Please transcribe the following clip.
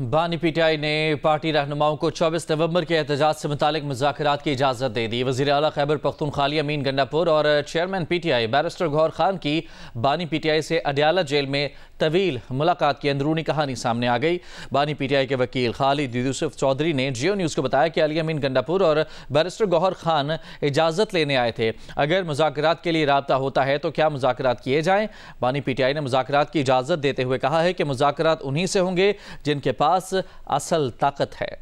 बानी पीटीआई ने पार्टी रहनुमाओं को 24 नवंबर के एहतजाज से मुतालिक मुजात की इजाज़त दे दी वजी अला खैबर खाली अमीन गंडापुर और chairman P T I barrister Gohar Khan की बानी पी टी आई से अडियाला जेल में तवील मुलाकात की अंदरूनी कहानी सामने आ गई बानी पी टी आई के वकील खालिद यूसुफ चौधरी ने जियो न्यूज़ को बताया कि अली अमीन गंडापुर और बैरिस्टर गौहर खान इजाज़त लेने आए थे अगर मुजाकरात के लिए रबता होता है तो क्या मुजाकर किए जाएँ बानी पी टी आई ने मुजात की इजाज़त देते हुए कहा है कि मुजात उन्हीं से होंगे जिनके पास असल ताकत है